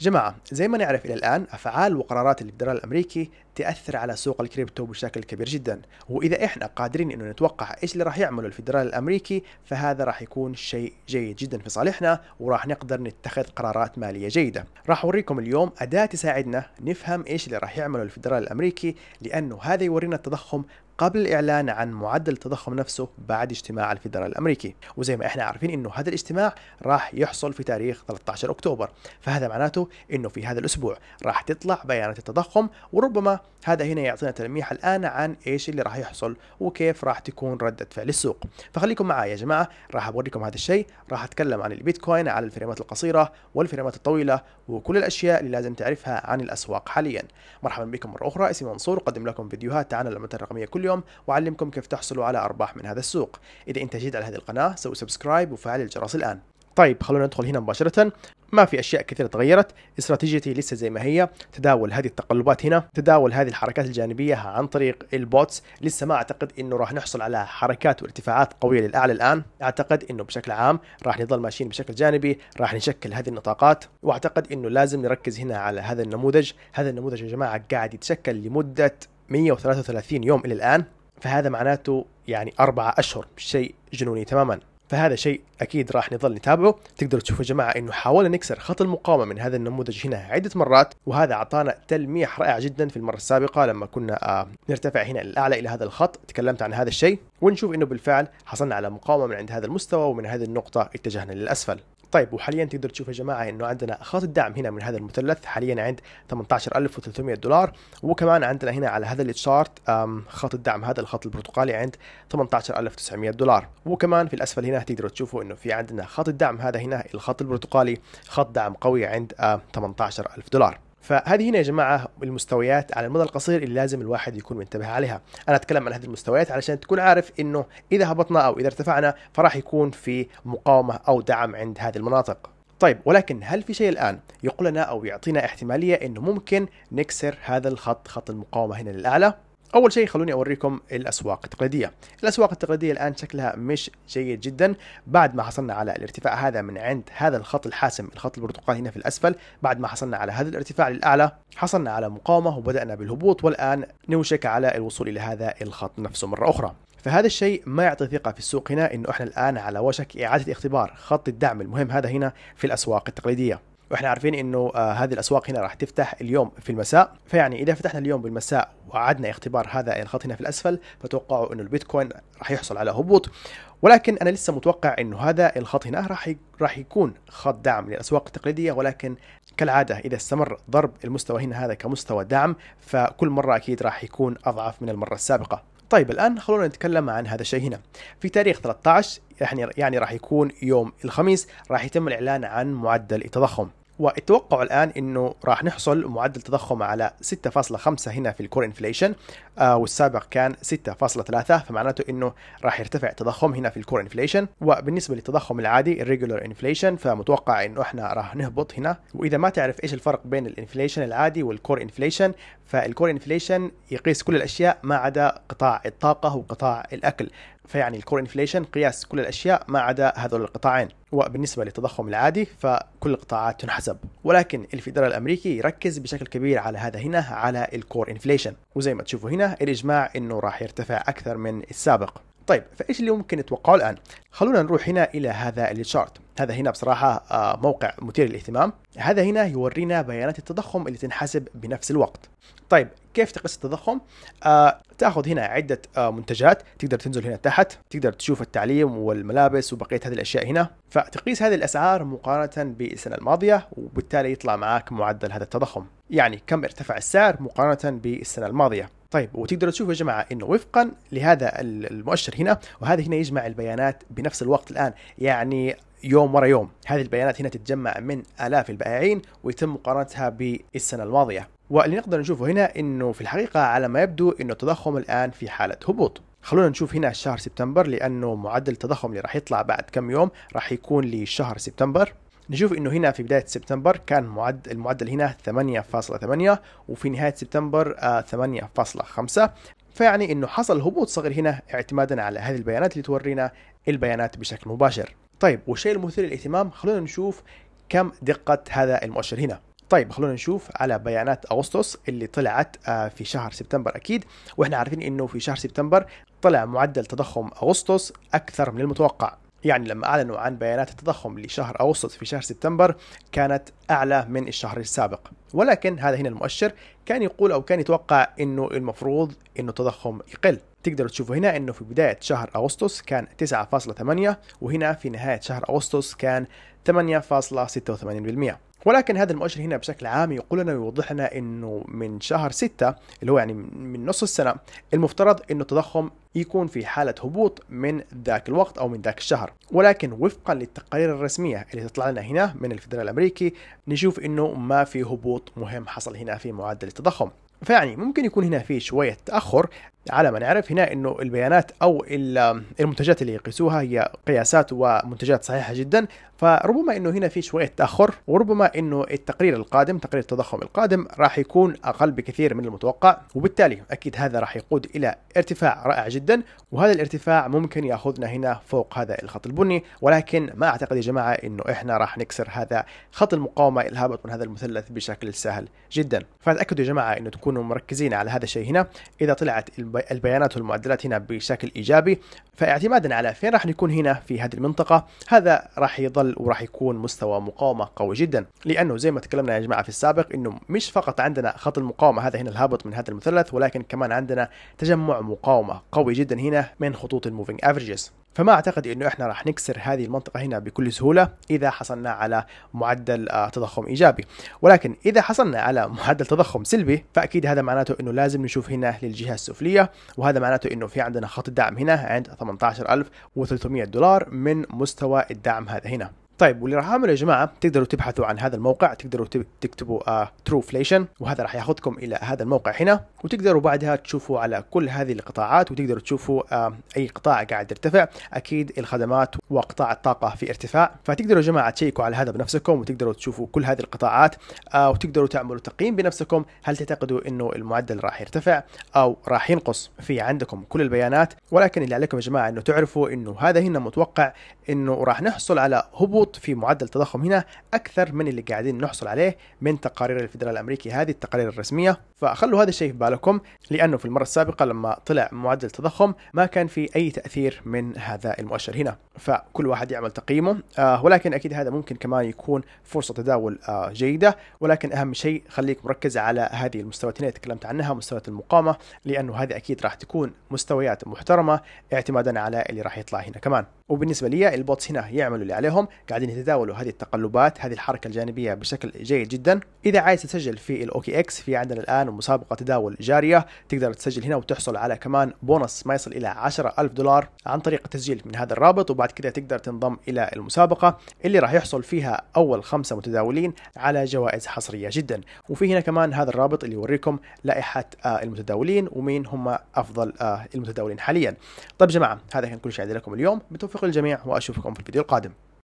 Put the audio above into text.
جماعة زي ما نعرف إلى الآن أفعال وقرارات الفدرال الأمريكي تأثر على سوق الكريبتو بشكل كبير جدا وإذا إحنا قادرين إنه نتوقع إيش اللي راح يعمله الفدرال الأمريكي فهذا راح يكون شيء جيد جدا في صالحنا وراح نقدر نتخذ قرارات مالية جيدة راح أوريكم اليوم أداة تساعدنا نفهم إيش اللي راح يعمله الفدرال الأمريكي لأنه هذا يورينا التضخم قبل الإعلان عن معدل التضخم نفسه بعد اجتماع الفيدرال الأمريكي وزي ما احنا عارفين انه هذا الاجتماع راح يحصل في تاريخ 13 أكتوبر فهذا معناته انه في هذا الأسبوع راح تطلع بيانات التضخم وربما هذا هنا يعطينا تلميح الآن عن إيش اللي راح يحصل وكيف راح تكون ردة فعل السوق فخليكم معي يا جماعة راح أوريكم هذا الشيء راح أتكلم عن البيتكوين على الفريمات القصيرة والفريمات الطويلة وكل الأشياء اللي لازم تعرفها عن الأسواق حاليا مرحبا بكم مرة أخرى اسمي منصور أقدم لكم فيديوهات عن العملات الرقمية كل يوم اليوم واعلمكم كيف تحصلوا على ارباح من هذا السوق اذا انت جديد على هذه القناه سوي سبسكرايب وفعل الجرس الان طيب خلونا ندخل هنا مباشرة ما في أشياء كثيرة تغيرت استراتيجيتي لسه زي ما هي تداول هذه التقلبات هنا تداول هذه الحركات الجانبية عن طريق البوتس لسه ما أعتقد أنه راح نحصل على حركات وارتفاعات قوية للأعلى الآن أعتقد أنه بشكل عام راح نظل ماشيين بشكل جانبي راح نشكل هذه النطاقات وأعتقد أنه لازم نركز هنا على هذا النموذج هذا النموذج يا جماعة قاعد يتشكل لمدة 133 يوم إلى الآن فهذا معناته يعني أربعة أشهر شيء جنوني تماما فهذا شيء اكيد راح نظل نتابعه تقدروا تشوفوا يا جماعه انه حاولنا نكسر خط المقاومه من هذا النموذج هنا عده مرات وهذا اعطانا تلميح رائع جدا في المره السابقه لما كنا آه، نرتفع هنا للاعلى الى هذا الخط تكلمت عن هذا الشيء ونشوف انه بالفعل حصلنا على مقاومه من عند هذا المستوى ومن هذه النقطه اتجهنا للاسفل طيب وحاليا تقدر تشوف يا جماعه انه عندنا خط الدعم هنا من هذا المثلث حاليا عند 18300 دولار وكمان عندنا هنا على هذا التشارت خط الدعم هذا الخط البرتقالي عند 18900 دولار وكمان في الاسفل هنا تقدروا تشوفوا انه في عندنا خط الدعم هذا هنا الخط البرتقالي خط دعم قوي عند 18000 دولار فهذه هنا يا جماعه المستويات على المدى القصير اللي لازم الواحد يكون منتبه عليها انا اتكلم عن هذه المستويات علشان تكون عارف انه اذا هبطنا او اذا ارتفعنا فراح يكون في مقاومه او دعم عند هذه المناطق طيب ولكن هل في شيء الان يقول لنا او يعطينا احتماليه انه ممكن نكسر هذا الخط خط المقاومه هنا للاعلى اول شيء خلوني اوريكم الاسواق التقليديه الاسواق التقليديه الان شكلها مش جيد جدا بعد ما حصلنا على الارتفاع هذا من عند هذا الخط الحاسم الخط البرتقالي هنا في الاسفل بعد ما حصلنا على هذا الارتفاع للاعلى حصلنا على مقاومه وبدانا بالهبوط والان نوشك على الوصول الى هذا الخط نفسه مره اخرى فهذا الشيء ما يعطي ثقة في السوق هنا انه احنا الان على وشك اعادة اختبار خط الدعم المهم هذا هنا في الاسواق التقليدية واحنا عارفين انه آه هذه الاسواق هنا راح تفتح اليوم في المساء فيعني اذا فتحنا اليوم بالمساء وعدنا اختبار هذا الخط هنا في الاسفل فتوقعوا انه البيتكوين راح يحصل على هبوط ولكن انا لسه متوقع انه هذا الخط هنا راح راح يكون خط دعم للاسواق التقليديه ولكن كالعاده اذا استمر ضرب المستوى هنا هذا كمستوى دعم فكل مره اكيد راح يكون اضعف من المره السابقه طيب الان خلونا نتكلم عن هذا الشيء هنا في تاريخ 13 يعني يعني راح يكون يوم الخميس راح يتم الاعلان عن معدل التضخم واتوقع الان انه راح نحصل معدل تضخم على 6.5 هنا في الكور انفليشن آه والسابق كان 6.3 فمعناته انه راح يرتفع التضخم هنا في الكور انفليشن وبالنسبه للتضخم العادي الريجولر انفليشن فمتوقع انه احنا راح نهبط هنا واذا ما تعرف ايش الفرق بين الانفليشن العادي والكور انفليشن فالكور انفليشن يقيس كل الاشياء ما عدا قطاع الطاقه وقطاع الاكل فيعني الكور انفليشن قياس كل الاشياء ما عدا هذول القطاعين وبالنسبه للتضخم العادي فكل القطاعات تنحسب ولكن الفيدرال الامريكي يركز بشكل كبير على هذا هنا على الكور انفليشن وزي ما تشوفوا هنا الاجماع انه راح يرتفع اكثر من السابق طيب فايش اللي ممكن نتوقعه الان خلونا نروح هنا الى هذا الشارت هذا هنا بصراحة آه، موقع مثير للاهتمام هذا هنا يورينا بيانات التضخم اللي تنحسب بنفس الوقت طيب كيف تقيس التضخم؟ آه، تاخذ هنا عدة آه منتجات، تقدر تنزل هنا تحت، تقدر تشوف التعليم والملابس وبقية هذه الأشياء هنا، فتقيس هذه الأسعار مقارنة بالسنة الماضية وبالتالي يطلع معك معدل هذا التضخم، يعني كم ارتفع السعر مقارنة بالسنة الماضية. طيب وتقدر تشوف يا جماعه انه وفقا لهذا المؤشر هنا وهذا هنا يجمع البيانات بنفس الوقت الان يعني يوم ورا يوم هذه البيانات هنا تتجمع من آلاف البائعين ويتم مقارنتها بالسنة الماضية واللي نقدر نشوفه هنا انه في الحقيقة على ما يبدو انه التضخم الان في حالة هبوط خلونا نشوف هنا شهر سبتمبر لانه معدل التضخم اللي راح يطلع بعد كم يوم راح يكون لشهر سبتمبر نشوف انه هنا في بدايه سبتمبر كان معدل المعدل هنا 8.8 وفي نهايه سبتمبر 8.5 آه، فيعني انه حصل هبوط صغير هنا اعتمادا على هذه البيانات اللي تورينا البيانات بشكل مباشر طيب والشيء المثير للاهتمام خلونا نشوف كم دقة هذا المؤشر هنا طيب خلونا نشوف على بيانات اغسطس اللي طلعت آه، في شهر سبتمبر اكيد واحنا عارفين انه في شهر سبتمبر طلع معدل تضخم اغسطس اكثر من المتوقع يعني لما اعلنوا عن بيانات التضخم لشهر اغسطس في شهر سبتمبر كانت أعلى من الشهر السابق ولكن هذا هنا المؤشر كان يقول أو كان يتوقع أنه المفروض أنه التضخم يقل تقدروا تشوفوا هنا أنه في بداية شهر أغسطس كان 9.8 وهنا في نهاية شهر أغسطس كان 8.86% ولكن هذا المؤشر هنا بشكل عام يقول لنا ويوضح لنا انه من شهر 6 اللي هو يعني من نص السنه المفترض انه التضخم يكون في حاله هبوط من ذاك الوقت او من ذاك الشهر ولكن وفقا للتقارير الرسميه اللي تطلع لنا هنا من الفدرال الامريكي نشوف انه ما في هبوط مهم حصل هنا في معدل التضخم فيعني ممكن يكون هنا في شوية تأخر على ما نعرف هنا انه البيانات او المنتجات اللي يقيسوها هي قياسات ومنتجات صحيحه جدا فربما انه هنا في شويه تاخر وربما انه التقرير القادم تقرير التضخم القادم راح يكون اقل بكثير من المتوقع وبالتالي اكيد هذا راح يقود الى ارتفاع رائع جدا وهذا الارتفاع ممكن ياخذنا هنا فوق هذا الخط البني ولكن ما اعتقد يا جماعه انه احنا راح نكسر هذا خط المقاومه الهابط من هذا المثلث بشكل سهل جدا فتاكدوا يا جماعه انه تكونوا مركزين على هذا الشيء هنا اذا طلعت البيانات والمعدلات هنا بشكل ايجابي فاعتمادا على فين راح نكون هنا في هذه المنطقه هذا راح يظل وراح يكون مستوى مقاومه قوي جدا لانه زي ما تكلمنا يا جماعه في السابق انه مش فقط عندنا خط المقاومه هذا هنا الهابط من هذا المثلث ولكن كمان عندنا تجمع مقاومه قوي جدا هنا من خطوط الموفينج افريجز فما اعتقد انه احنا راح نكسر هذه المنطقه هنا بكل سهوله اذا حصلنا على معدل آه، تضخم ايجابي ولكن اذا حصلنا على معدل تضخم سلبي فاكيد هذا معناته انه لازم نشوف هنا للجهه السفليه وهذا معناته انه في عندنا خط الدعم هنا عند 18300 دولار من مستوى الدعم هذا هنا طيب واللي راح اعمله يا جماعه تقدروا تبحثوا عن هذا الموقع تقدروا تكتبوا تروفليشن آه، وهذا راح ياخذكم الى هذا الموقع هنا وتقدروا بعدها تشوفوا على كل هذه القطاعات وتقدروا تشوفوا uh, اي قطاع قاعد يرتفع اكيد الخدمات وقطاع الطاقه في ارتفاع فتقدروا يا جماعه تشيكوا على هذا بنفسكم وتقدروا تشوفوا كل هذه القطاعات uh, وتقدروا تعملوا تقييم بنفسكم هل تعتقدوا انه المعدل راح يرتفع او راح ينقص في عندكم كل البيانات ولكن اللي عليكم يا جماعه انه تعرفوا انه هذا هنا متوقع انه راح نحصل على هبوط في معدل التضخم هنا اكثر من اللي قاعدين نحصل عليه من تقارير الفدرال الامريكي هذه التقارير الرسميه فخلوا هذا الشيء في بالكم لانه في المره السابقه لما طلع معدل التضخم ما كان في اي تاثير من هذا المؤشر هنا فكل واحد يعمل تقييمه آه ولكن اكيد هذا ممكن كمان يكون فرصه تداول آه جيده ولكن اهم شيء خليك مركز على هذه المستويات اللي تكلمت عنها مستويات المقاومه لانه هذه اكيد راح تكون مستويات محترمه اعتمادا على اللي راح يطلع هنا كمان وبالنسبه لي البوتس هنا يعملوا اللي عليهم قاعدين يتداولوا هذه التقلبات هذه الحركه الجانبيه بشكل جيد جدا اذا عايز تسجل في الاوكي اكس في عندنا الان مسابقه تداول جاريه تقدر تسجل هنا وتحصل على كمان بونص ما يصل الى 10000 دولار عن طريق التسجيل من هذا الرابط وبعد كده تقدر تنضم الى المسابقه اللي راح يحصل فيها اول خمسه متداولين على جوائز حصريه جدا وفي هنا كمان هذا الرابط اللي يوريكم لائحه آه، المتداولين ومين هم افضل آه، المتداولين حاليا طيب جماعه هذا كان كل شيء عندي لكم اليوم بتوفيق وفق الجميع واشوفكم في الفيديو القادم